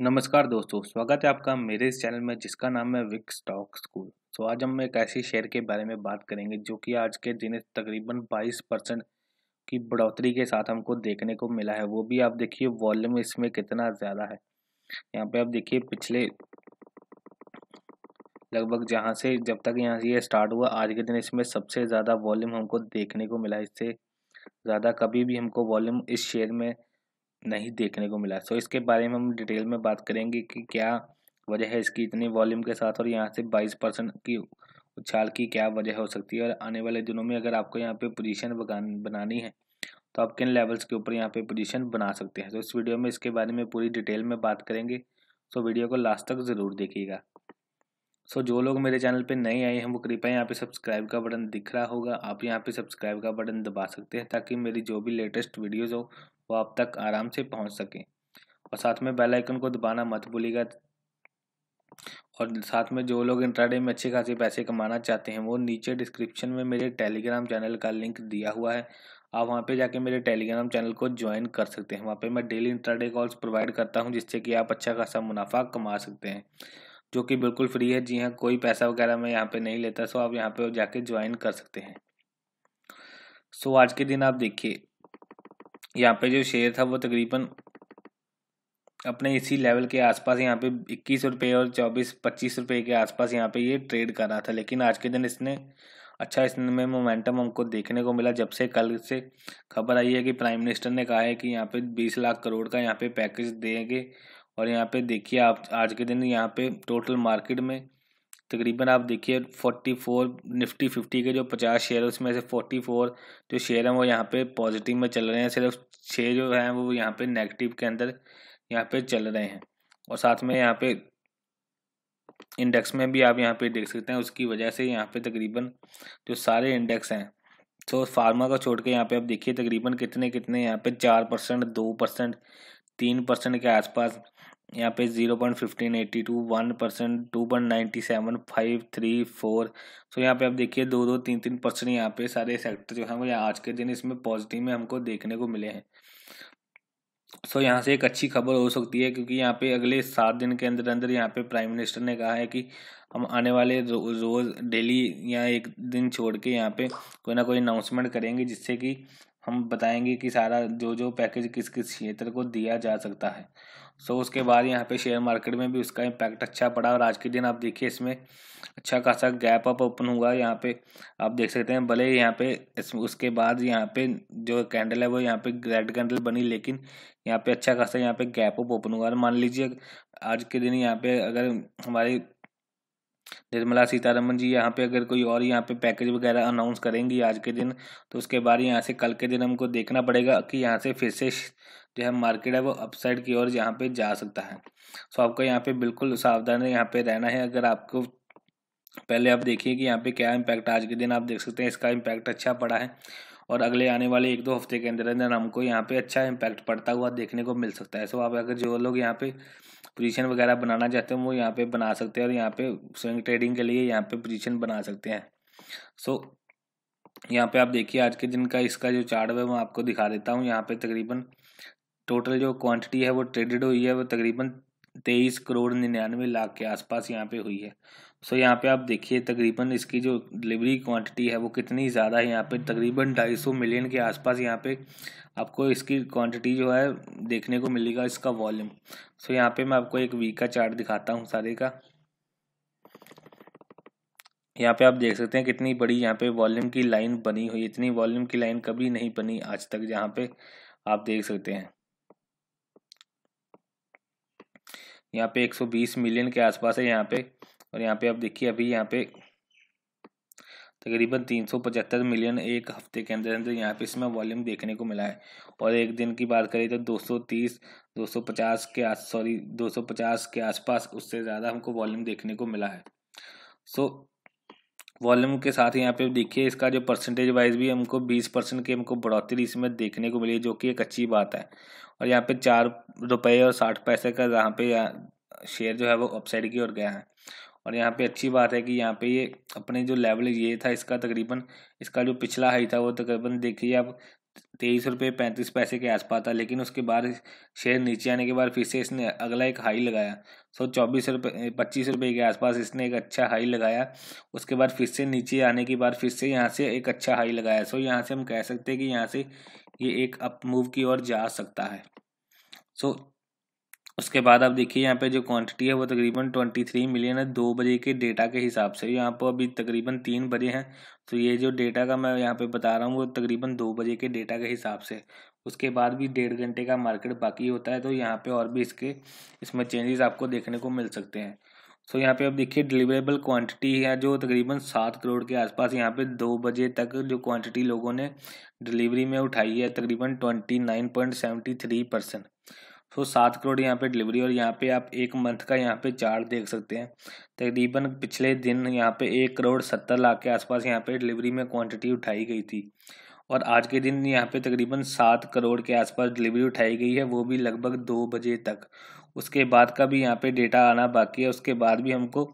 नमस्कार दोस्तों स्वागत है आपका मेरे इस चैनल में जिसका नाम है विक स्टॉक स्कूल तो आज हम एक ऐसी शेयर के बारे में बात करेंगे जो कि आज के दिन तकरीबन 22 परसेंट की बढ़ोतरी के साथ हमको देखने को मिला है वो भी आप देखिए वॉल्यूम इसमें कितना ज़्यादा है यहाँ पे आप देखिए पिछले लगभग जहाँ से जब तक यहाँ से ये यह स्टार्ट हुआ आज के दिन इसमें सबसे ज़्यादा वॉल्यूम हमको देखने को मिला इससे ज़्यादा कभी भी हमको वॉल्यूम इस शेयर में नहीं देखने को मिला सो so, इसके बारे में हम डिटेल में बात करेंगे कि क्या वजह है इसकी इतनी वॉल्यूम के साथ और यहाँ से बाईस परसेंट की उछाल की क्या वजह हो सकती है और आने वाले दिनों में अगर आपको यहाँ पे पोजीशन बनानी है तो आप किन लेवल्स के ऊपर यहाँ पे पोजीशन बना सकते हैं तो इस वीडियो में इसके बारे में पूरी डिटेल में बात करेंगे सो तो वीडियो को लास्ट तक ज़रूर देखिएगा सो जो लोग मेरे चैनल पर नए आए हैं वो कृपया यहाँ पर सब्सक्राइब का बटन दिख रहा होगा आप यहाँ पर सब्सक्राइब का बटन दबा सकते हैं ताकि मेरी जो भी लेटेस्ट वीडियोज़ हो वो आप तक आराम से पहुंच सके और साथ में बेल आइकन को दबाना मत भूलिएगा और साथ में जो लोग इंट्राडे में अच्छे खासे पैसे कमाना चाहते हैं वो नीचे डिस्क्रिप्शन में मेरे टेलीग्राम चैनल का लिंक दिया हुआ है आप वहाँ पे जाके मेरे टेलीग्राम चैनल को ज्वाइन कर सकते हैं वहाँ पे मैं डेली इंट्राडे कॉल्स प्रोवाइड करता हूँ जिससे कि आप अच्छा खासा मुनाफा कमा सकते हैं जो कि बिल्कुल फ्री है जी हाँ कोई पैसा वगैरह मैं यहाँ पे नहीं लेता सो आप यहाँ पे जाके ज्वाइन कर सकते हैं सो आज के दिन आप देखिए यहाँ पे जो शेयर था वो तकरीबन अपने इसी लेवल के आसपास यहाँ पे इक्कीस रुपये और चौबीस पच्चीस रुपये के आसपास यहाँ पे ये ट्रेड कर रहा था लेकिन आज के दिन इसने अच्छा इसमें मोमेंटम हमको देखने को मिला जब से कल से खबर आई है कि प्राइम मिनिस्टर ने कहा है कि यहाँ पे बीस लाख करोड़ का यहाँ पे पैकेज देंगे और यहाँ पे देखिए आप आज के दिन यहाँ पे टोटल मार्केट में तकरीबन आप देखिए फोर्टी फोर निफ्टी फिफ्टी के जो पचास शेयर है उसमें से फोर्टी फोर जो शेयर हैं वो यहाँ पे पॉजिटिव में चल रहे हैं सिर्फ छः जो हैं वो यहाँ पे नेगेटिव के अंदर यहाँ पे चल रहे हैं और साथ में यहाँ पे इंडेक्स में भी आप यहाँ पे देख सकते हैं उसकी वजह से यहाँ पे तकरीबन जो सारे इंडेक्स हैं तो फार्मा को छोड़ के यहाँ पे आप देखिए तकरीबन कितने कितने यहाँ पे चार परसेंट दो परसेंट तीन परसेंट के आसपास यहाँ पे zero point fifteen eighty two one percent two point ninety seven five three four so यहाँ पे आप देखिए दो दो तीन तीन परसेंट यहाँ पे सारे सेक्टर जो हैं वो आज के दिन इसमें पॉजिटिव में हमको देखने को मिले हैं सो यहाँ से एक अच्छी खबर हो सकती है क्योंकि यहाँ पे अगले सात दिन के अंदर अंदर यहाँ पे प्राइम मिनिस्टर ने कहा है कि हम आने वाले रोज रोज़ डेली या एक दिन छोड़ के यहाँ पे कोई ना कोई अनाउंसमेंट करेंगे जिससे कि हम बताएंगे कि सारा जो जो पैकेज किस किस क्षेत्र को दिया जा सकता है सो so, उसके बाद यहाँ पे शेयर मार्केट में भी उसका इम्पैक्ट अच्छा पड़ा और आज के दिन आप देखिए इसमें अच्छा खासा गैप अप ओपन हुआ यहाँ पे आप देख सकते हैं भले यहाँ पे इस उसके बाद यहाँ पे जो कैंडल है वो यहाँ पे रेड कैंडल बनी लेकिन यहाँ पे अच्छा खासा यहाँ पे गैप अप ओपन हुआ और मान लीजिए आज के दिन यहाँ पे अगर हमारी निर्मला सीतारमन जी यहाँ पे अगर कोई और यहाँ पे पैकेज वगैरह अनाउंस करेंगी आज के दिन तो उसके बाद यहाँ से कल के दिन हमको देखना पड़ेगा कि यहाँ से फिर से जो है मार्केट है वो अपसाइड की ओर यहाँ पे जा सकता है सो आपको यहाँ पे बिल्कुल सावधान यहाँ पे रहना है अगर आपको पहले आप देखिए कि यहाँ पे क्या इम्पैक्ट आज के दिन आप देख सकते हैं इसका इम्पैक्ट अच्छा पड़ा है और अगले आने वाले एक दो हफ्ते के अंदर अंदर हमको यहाँ पे अच्छा इम्पैक्ट पड़ता हुआ देखने को मिल सकता है सो आप अगर जो लोग यहाँ पे पोजीशन वगैरह बनाना चाहते हो वो यहाँ पे बना सकते हैं और यहाँ पे स्विंग ट्रेडिंग के लिए यहाँ पे पोजीशन बना सकते हैं सो so, यहाँ पे आप देखिए आज के दिन का इसका जो चार्ट है मैं आपको दिखा देता हूँ यहाँ पे तकरीबन टोटल जो क्वांटिटी है वो ट्रेडेड हुई है वो तकरीबन तेईस करोड़ निन्यानवे लाख के आसपास यहाँ पे हुई है सो so, यहाँ पे आप देखिए तकरीबन इसकी जो डिलीवरी क्वांटिटी है वो कितनी ज़्यादा है यहाँ पे तकरीबन ढाई सौ मिलियन के आसपास यहाँ पे आपको इसकी क्वांटिटी जो है देखने को मिलेगा इसका वॉल्यूम सो so, यहाँ पे मैं आपको एक वीक का चार्ट दिखाता हूँ सारे का यहाँ पे आप देख सकते हैं कितनी बड़ी यहाँ पे वॉल्यूम की लाइन बनी हुई इतनी वॉल्यूम की लाइन कभी नहीं बनी आज तक जहाँ पे आप देख सकते हैं यहाँ पे 120 मिलियन के आसपास है यहाँ पे और यहाँ पे आप देखिए अभी यहाँ पे तकरीबन तीन सौ पचहत्तर मिलियन एक हफ्ते के अंदर अंदर यहाँ पे इसमें वॉल्यूम देखने को मिला है और एक दिन की बात करें तो दो सौ तीस दो सौ पचास के आस सॉरी दो सौ पचास के आसपास उससे ज़्यादा हमको वॉल्यूम देखने को मिला है सो so, वॉल्यूम के साथ यहाँ पे देखिए इसका जो परसेंटेज वाइज भी हमको बीस परसेंट की हमको बढ़ोतरी इसमें देखने को मिली जो कि एक अच्छी बात है और यहाँ पे चार रुपये और साठ पैसे का यहाँ पे शेयर जो है वो अपसाइड की ओर गया है और यहाँ पे अच्छी बात है कि यहाँ पे ये अपने जो लेवल ये था इसका तकरीबन इसका जो पिछला हाई था वो तकरीबन देखिए आप तेईस रुपये पैंतीस पैसे के आसपास था लेकिन उसके बाद शेयर नीचे आने के बाद फिर से इसने अगला एक हाई लगाया सो चौबीस रुपये पच्चीस रुपये के आसपास इसने एक अच्छा हाई लगाया उसके बाद फिर से नीचे आने के बाद फिर से यहाँ से एक अच्छा हाई लगाया सो यहाँ से हम कह सकते हैं कि यहाँ से ये एक अप मूव की ओर जा सकता है सो उसके बाद आप देखिए यहाँ पे जो क्वांटिटी है वो तकरीबन ट्वेंटी थ्री मिलियन है दो बजे के डेटा के हिसाब से यहाँ पर अभी तकरीबन तीन बजे हैं तो ये जो डेटा का मैं यहाँ पे बता रहा हूँ वो तकरीबन दो बजे के डेटा के हिसाब से उसके बाद भी डेढ़ घंटे का मार्केट बाकी होता है तो यहाँ पे और भी इसके इसमें चेंजेस आपको देखने को मिल सकते हैं सो तो so, यहाँ पे आप देखिए डिलीवरेबल क्वांटिटी है जो तकरीबन सात करोड़ के आसपास यहाँ पे दो बजे तक जो क्वांटिटी लोगों ने डिलीवरी में उठाई है तकरीबन twenty nine point seventy three percent so तो सात करोड़ यहाँ पे डिलीवरी और यहाँ पे आप एक मंथ का यहाँ पे चार्ट देख सकते हैं तकरीबन पिछले दिन यहाँ पे एक करोड़ सत्तर लाख के आसपास यहाँ पे डिलीवरी में क्वांटिटी उठाई गई थी और आज के दिन यहाँ पे तकरीबन सात करोड़ के आसपास डिलीवरी उठाई गई है वो भी लगभग दो बजे तक उसके बाद का भी यहाँ पे डेटा आना बाकी है उसके बाद भी हमको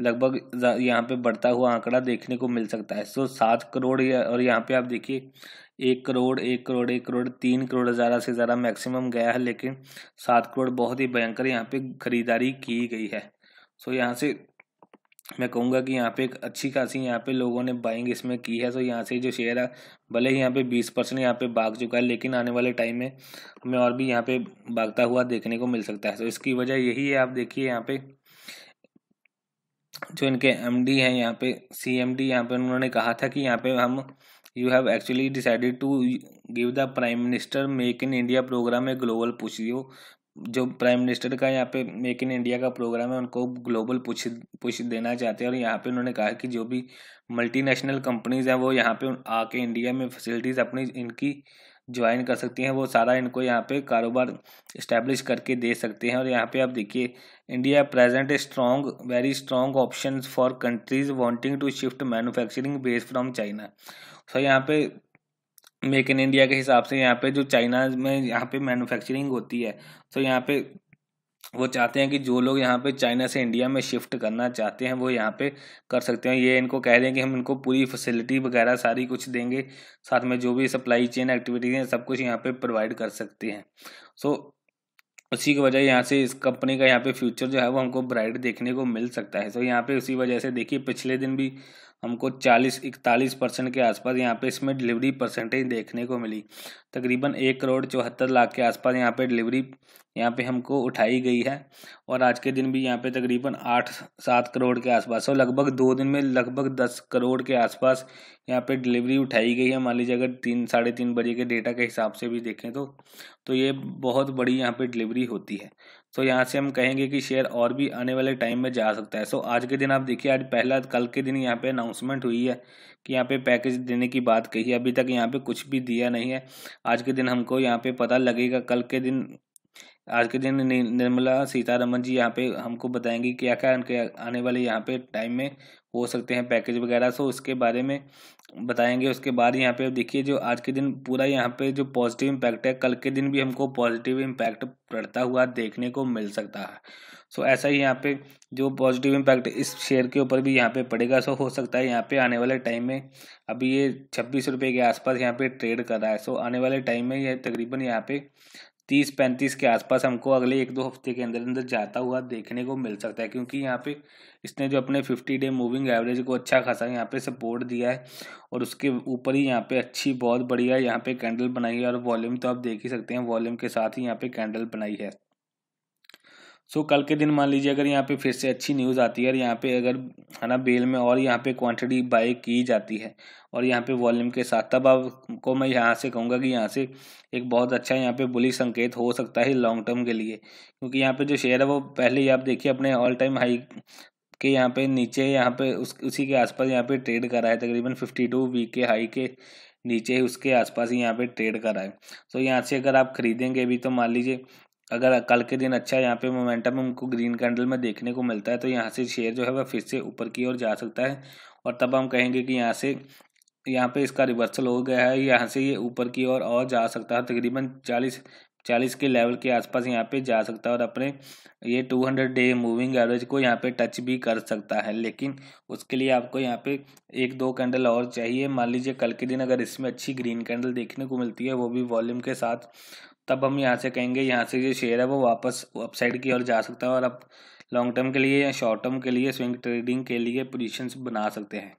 लगभग यहाँ पे बढ़ता हुआ आंकड़ा देखने को मिल सकता है सो सात करोड़ और यहाँ पे आप देखिए एक करोड़ एक करोड़ एक करोड़ तीन करोड़ ज़्यादा से ज़्यादा मैक्सिमम गया है लेकिन सात करोड़ बहुत ही भयंकर यहाँ पे खरीदारी की गई है सो यहाँ से मैं कहूँगा कि यहाँ पे एक अच्छी खासी यहाँ पे लोगों ने बाइंग इसमें की है तो यहाँ से जो शेयर है भले ही यहाँ पे बीस परसेंट यहाँ पे भाग चुका है लेकिन आने वाले टाइम में हमें और भी यहाँ पे भागता हुआ देखने को मिल सकता है तो इसकी वजह यही है आप देखिए यहाँ पे जो इनके एम डी हैं यहाँ पे सी एम डी यहाँ पे उन्होंने कहा था कि यहाँ पे हम you have actually decided to give the prime minister make in India programme a global push you जो प्राइम मिनिस्टर का यहाँ पे मेक इन इंडिया का प्रोग्राम है उनको ग्लोबल पुश पुश देना चाहते हैं और यहाँ पे उन्होंने कहा कि जो भी मल्टीनेशनल कंपनीज हैं वो यहाँ पे आके इंडिया में फैसिलिटीज़ अपनी इनकी ज्वाइन कर सकती हैं वो सारा इनको यहाँ पे कारोबार इस्टेब्लिश करके दे सकते हैं और यहाँ पे आप देखिए India present a strong very strong option for countries wanting to shift manufacturing base from China so यहाँ पे मेक इन इंडिया के हिसाब से यहाँ पे जो चाइना में यहाँ पे मैन्युफैक्चरिंग होती है तो यहाँ पे वो चाहते हैं कि जो लोग यहाँ पे चाइना से इंडिया में शिफ्ट करना चाहते हैं वो यहाँ पे कर सकते हैं ये इनको कह रहे हैं कि हम इनको पूरी फैसिलिटी वगैरह सारी कुछ देंगे साथ में जो भी सप्लाई चेन एक्टिविटीज़ हैं सब कुछ यहाँ पे प्रोवाइड कर सकते हैं सो so, उसी की वजह यहाँ से इस कंपनी का यहाँ पे फ्यूचर जो है वो हमको ब्राइट देखने को मिल सकता है तो यहाँ पे उसी वजह से देखिए पिछले दिन भी हमको 40 इकतालीस परसेंट के आसपास यहाँ पे इसमें डिलीवरी परसेंटेज देखने को मिली तकरीबन एक करोड़ चौहत्तर लाख के आसपास यहाँ पे डिलीवरी यहाँ पे हमको उठाई गई है और आज के दिन भी यहाँ पे तकरीबन आठ सात करोड़ के आसपास और लगभग दो दिन में लगभग दस करोड़ के आसपास यहाँ पे डिलीवरी उठाई गई है मान लीजिए अगर तीन साढ़े तीन बजे के डेटा के हिसाब से भी देखें तो तो ये बहुत बड़ी यहाँ पे डिलीवरी होती है सो तो यहाँ से हम कहेंगे कि शेयर और भी आने वाले टाइम में जा सकता है सो आज के दिन आप देखिए आज पहला कल के दिन यहाँ पे अनाउंसमेंट हुई है कि यहाँ पे पैकेज देने की बात कही है अभी तक यहाँ पे कुछ भी दिया नहीं है आज के दिन हमको यहाँ पे पता लगेगा कल के दिन आज के दिन निर्मला सीतारमन जी यहाँ पे हमको बताएंगी क्या क्या उनके आने वाले यहाँ पे टाइम में हो सकते हैं पैकेज वगैरह सो उसके बारे में बताएंगे उसके बाद यहाँ पे देखिए जो आज के दिन पूरा यहाँ पे जो पॉजिटिव इम्पैक्ट है कल के दिन भी हमको पॉजिटिव इम्पैक्ट पड़ता हुआ देखने को मिल सकता है सो ऐसा ही यहाँ पे जो पॉजिटिव इम्पैक्ट इस शेयर के ऊपर भी यहाँ पे पड़ेगा सो हो सकता है यहाँ पे आने वाले टाइम में अभी ये छब्बीस रुपये के आसपास यहाँ पे ट्रेड कर रहा है सो आने वाले टाइम में यह तकरीबन यहाँ पे तीस पैंतीस के आसपास हमको अगले एक दो हफ्ते के अंदर अंदर जाता हुआ देखने को मिल सकता है क्योंकि यहाँ पे इसने जो अपने फिफ्टी डे मूविंग एवरेज को अच्छा खासा यहाँ पे सपोर्ट दिया है और उसके ऊपर ही यहाँ पे अच्छी बहुत बढ़िया यहाँ पे कैंडल बनाई है और वॉल्यूम तो आप देख ही सकते हैं वॉल्यूम के साथ ही यहाँ पे कैंडल बनाई है सो कल के दिन मान लीजिए अगर यहाँ पे फिर से अच्छी न्यूज़ आती है और यहाँ पे अगर है ना बेल में और यहाँ पे क्वांटिटी बाई की जाती है और यहाँ पे वॉल्यूम के साथ तब आपको मैं यहाँ से कहूँगा कि यहाँ से एक बहुत अच्छा यहाँ पे बुली संकेत हो सकता है लॉन्ग टर्म के लिए क्योंकि यहाँ पे जो शेयर है वो पहले ही आप देखिए अपने ऑल टाइम हाई के यहाँ पे नीचे यहाँ पे उस उसी के आसपास यहाँ पे ट्रेड करा है तकरीबन फिफ्टी टू वीक के हाई के नीचे उसके आसपास ही यहाँ पे ट्रेड करा है तो यहाँ से अगर आप खरीदेंगे भी तो मान लीजिए अगर कल के दिन अच्छा यहाँ पे मोमेंटम हमको ग्रीन कैंडल में देखने को मिलता है तो यहाँ से शेयर जो है वह फिर से ऊपर की ओर जा सकता है और तब हम कहेंगे कि यहाँ से यहाँ पे इसका रिवर्सल हो गया है यहाँ से ये ऊपर की ओर और, और जा सकता है तकरीबन चालीस चालीस के लेवल के आसपास यहाँ पे जा सकता है और अपने ये two hundred day moving average को यहाँ पे टच भी कर सकता है लेकिन उसके लिए आपको यहाँ पे एक दो कैंडल और चाहिए मान लीजिए कल के दिन अगर इसमें अच्छी ग्रीन कैंडल देखने को मिलती है वो भी वॉल्यूम के साथ तब हम यहाँ से कहेंगे यहाँ से जो शेयर है वो वापस अपसाइड की ओर जा सकता है और आप लॉन्ग टर्म के लिए या शॉर्ट टर्म के लिए स्विंग ट्रेडिंग के लिए पोजिशंस बना सकते हैं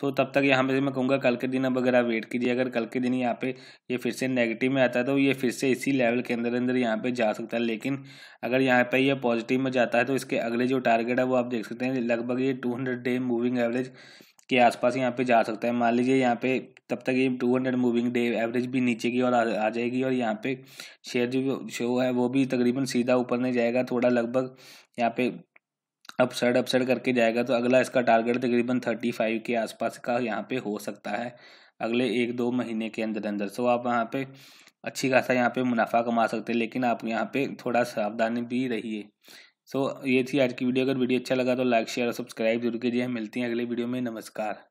सो so, तब तक यहाँ पे मैं कहूँगा कल के दिन अब अगर आप वेट कीजिए अगर कल के दिन यहाँ पे ये फिर से नेगेटिव में आता है तो ये फिर से इसी लेवल के अंदर अंदर यहाँ पे जा सकता है लेकिन अगर यहाँ पे ये पॉजिटिव में जाता है तो इसके अगले जो टारगेट है वो आप देख सकते हैं लगभग ये two hundred day moving average के आसपास यहाँ पे जा सकता है मान लीजिए यहाँ पे तब तक ये two hundred moving day average भी नीचे की ओर आ जाएगी और यहाँ पे शेयर जो शो है वो भी तकरीबन सीधा ऊपर नहीं जाएगा थोड़ा लगभग यहाँ पे अपसाइड अपसाइड करके जाएगा तो अगला इसका टारगेट तकरीबन थर्टी फाइव के आसपास का यहाँ पे हो सकता है अगले एक दो महीने के अंदर अंदर सो तो आप यहाँ पे अच्छी खासा यहाँ पे मुनाफा कमा सकते हैं लेकिन आप यहाँ पे थोड़ा सावधानी भी रहिए सो so, ये थी आज की वीडियो अगर वीडियो अच्छा लगा तो लाइक शेयर और सब्सक्राइब जरूर कीजिए मिलती हैं अगले वीडियो में नमस्कार